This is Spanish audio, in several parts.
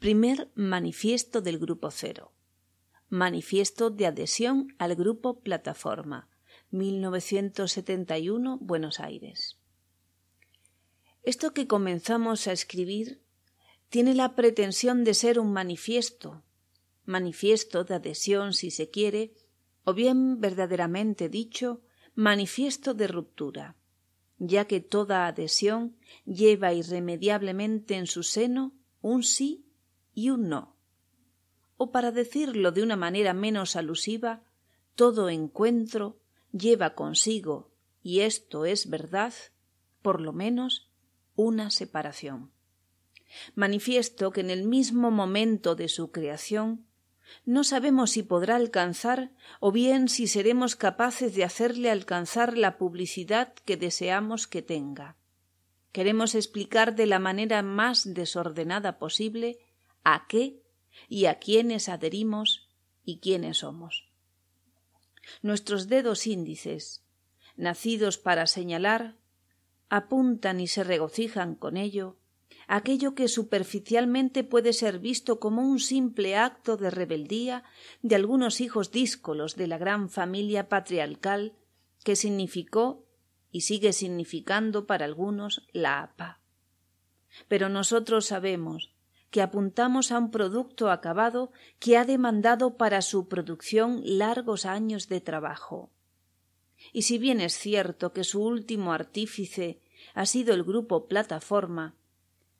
Primer manifiesto del Grupo Cero. Manifiesto de adhesión al Grupo Plataforma. 1971, Buenos Aires. Esto que comenzamos a escribir tiene la pretensión de ser un manifiesto, manifiesto de adhesión si se quiere, o bien verdaderamente dicho, manifiesto de ruptura, ya que toda adhesión lleva irremediablemente en su seno un sí y un no. O para decirlo de una manera menos alusiva, todo encuentro lleva consigo, y esto es verdad, por lo menos una separación. Manifiesto que en el mismo momento de su creación no sabemos si podrá alcanzar o bien si seremos capaces de hacerle alcanzar la publicidad que deseamos que tenga. Queremos explicar de la manera más desordenada posible a qué y a quiénes adherimos y quiénes somos. Nuestros dedos índices, nacidos para señalar, apuntan y se regocijan con ello aquello que superficialmente puede ser visto como un simple acto de rebeldía de algunos hijos díscolos de la gran familia patriarcal que significó y sigue significando para algunos la APA. Pero nosotros sabemos que apuntamos a un producto acabado que ha demandado para su producción largos años de trabajo. Y si bien es cierto que su último artífice ha sido el grupo Plataforma,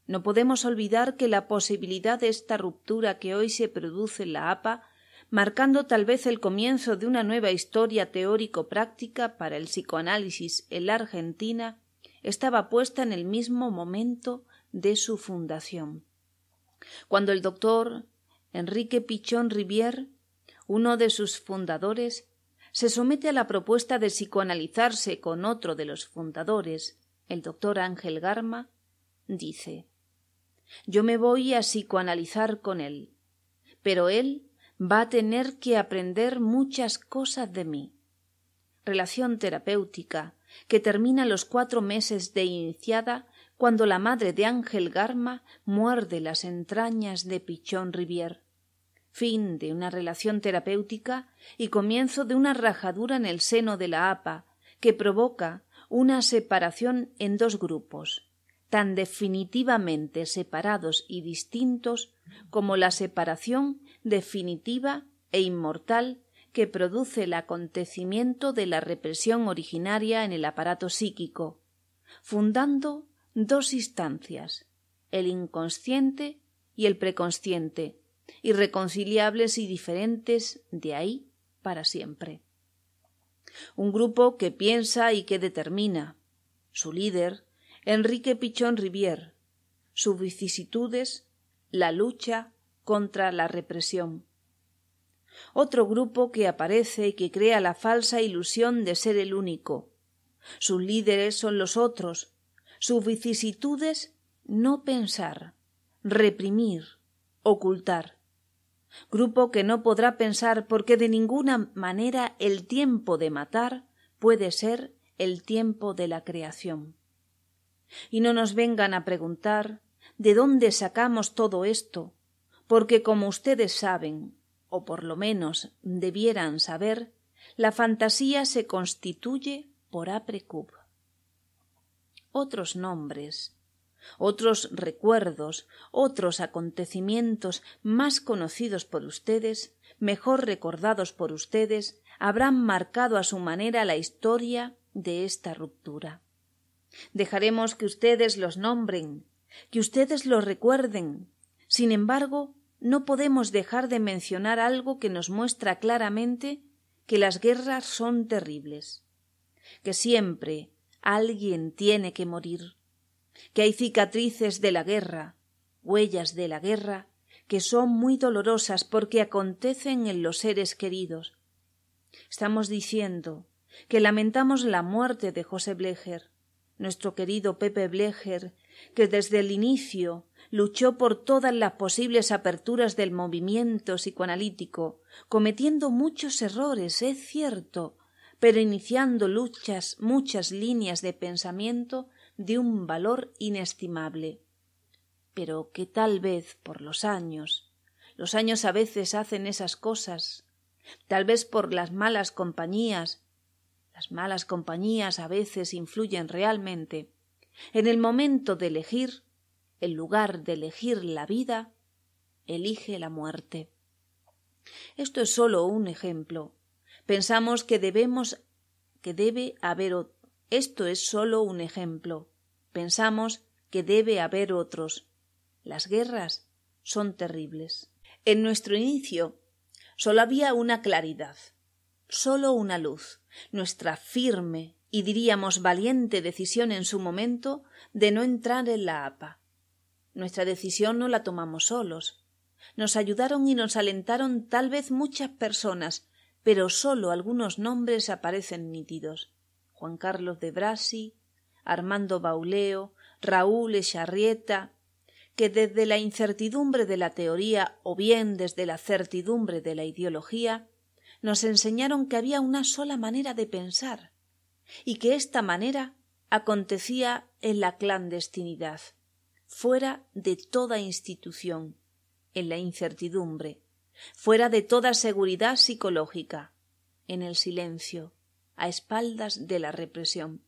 no podemos olvidar que la posibilidad de esta ruptura que hoy se produce en la APA, marcando tal vez el comienzo de una nueva historia teórico-práctica para el psicoanálisis en la Argentina, estaba puesta en el mismo momento de su fundación. Cuando el doctor Enrique Pichón rivier uno de sus fundadores, se somete a la propuesta de psicoanalizarse con otro de los fundadores, el doctor Ángel Garma, dice Yo me voy a psicoanalizar con él, pero él va a tener que aprender muchas cosas de mí. Relación terapéutica que termina los cuatro meses de iniciada cuando la madre de Ángel Garma muerde las entrañas de Pichón Rivier. Fin de una relación terapéutica y comienzo de una rajadura en el seno de la APA que provoca una separación en dos grupos, tan definitivamente separados y distintos como la separación definitiva e inmortal que produce el acontecimiento de la represión originaria en el aparato psíquico, fundando dos instancias, el inconsciente y el preconsciente, irreconciliables y diferentes de ahí para siempre. Un grupo que piensa y que determina. Su líder, Enrique Pichón Rivier. Sus vicisitudes, la lucha contra la represión. Otro grupo que aparece y que crea la falsa ilusión de ser el único. Sus líderes son los otros, sus vicisitudes no pensar, reprimir, ocultar. Grupo que no podrá pensar porque de ninguna manera el tiempo de matar puede ser el tiempo de la creación. Y no nos vengan a preguntar de dónde sacamos todo esto, porque como ustedes saben, o por lo menos debieran saber, la fantasía se constituye por aprecub otros nombres, otros recuerdos, otros acontecimientos más conocidos por ustedes, mejor recordados por ustedes, habrán marcado a su manera la historia de esta ruptura. Dejaremos que ustedes los nombren, que ustedes los recuerden. Sin embargo, no podemos dejar de mencionar algo que nos muestra claramente que las guerras son terribles, que siempre, Alguien tiene que morir, que hay cicatrices de la guerra, huellas de la guerra, que son muy dolorosas porque acontecen en los seres queridos. Estamos diciendo que lamentamos la muerte de José Bleger, nuestro querido Pepe Bleger, que desde el inicio luchó por todas las posibles aperturas del movimiento psicoanalítico, cometiendo muchos errores, es cierto, pero iniciando luchas muchas líneas de pensamiento de un valor inestimable, pero que tal vez por los años, los años a veces hacen esas cosas, tal vez por las malas compañías, las malas compañías a veces influyen realmente. En el momento de elegir, en lugar de elegir la vida, elige la muerte. Esto es solo un ejemplo, Pensamos que debemos que debe haber esto es solo un ejemplo. Pensamos que debe haber otros. Las guerras son terribles. En nuestro inicio solo había una claridad, solo una luz, nuestra firme y diríamos valiente decisión en su momento de no entrar en la APA. Nuestra decisión no la tomamos solos. Nos ayudaron y nos alentaron tal vez muchas personas, pero sólo algunos nombres aparecen nítidos. Juan Carlos de Brasi, Armando Bauleo, Raúl Echarrieta, que desde la incertidumbre de la teoría o bien desde la certidumbre de la ideología, nos enseñaron que había una sola manera de pensar y que esta manera acontecía en la clandestinidad, fuera de toda institución, en la incertidumbre, fuera de toda seguridad psicológica, en el silencio, a espaldas de la represión.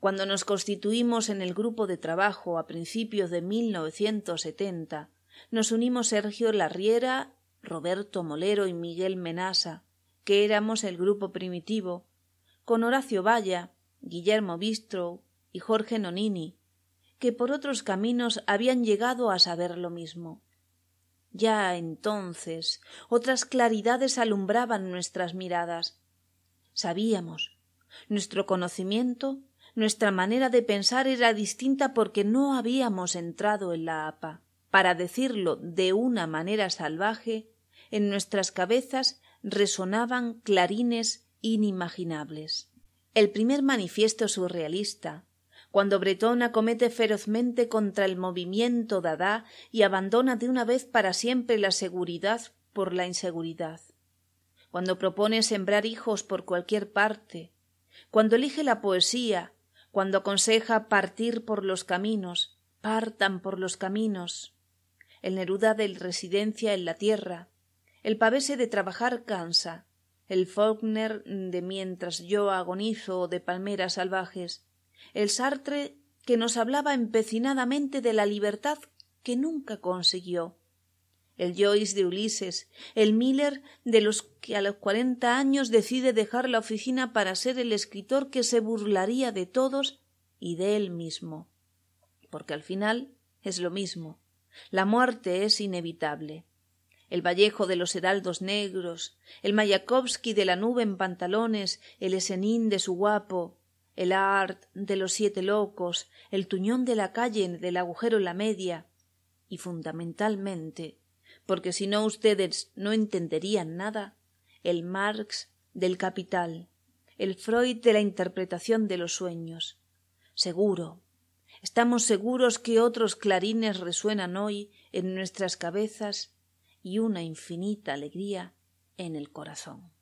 Cuando nos constituimos en el grupo de trabajo a principios de 1970, nos unimos Sergio Larriera, Roberto Molero y Miguel Menasa, que éramos el grupo primitivo, con Horacio Valla, Guillermo Bistro y Jorge Nonini, que por otros caminos habían llegado a saber lo mismo. Ya entonces otras claridades alumbraban nuestras miradas. Sabíamos. Nuestro conocimiento, nuestra manera de pensar era distinta porque no habíamos entrado en la APA. Para decirlo de una manera salvaje, en nuestras cabezas resonaban clarines inimaginables. El primer manifiesto surrealista, cuando Bretón acomete ferozmente contra el movimiento dada y abandona de una vez para siempre la seguridad por la inseguridad, cuando propone sembrar hijos por cualquier parte, cuando elige la poesía, cuando aconseja partir por los caminos, partan por los caminos, el Neruda del Residencia en la Tierra, el pavese de Trabajar cansa, el Faulkner de Mientras yo agonizo de Palmeras salvajes, el Sartre que nos hablaba empecinadamente de la libertad que nunca consiguió, el Joyce de Ulises, el Miller de los que a los cuarenta años decide dejar la oficina para ser el escritor que se burlaría de todos y de él mismo. Porque al final es lo mismo. La muerte es inevitable. El Vallejo de los heraldos negros, el Mayakovsky de la nube en pantalones, el Esenín de su guapo, el art de los siete locos, el tuñón de la calle del agujero la media, y fundamentalmente, porque si no ustedes no entenderían nada, el Marx del capital, el Freud de la interpretación de los sueños. Seguro, estamos seguros que otros clarines resuenan hoy en nuestras cabezas y una infinita alegría en el corazón.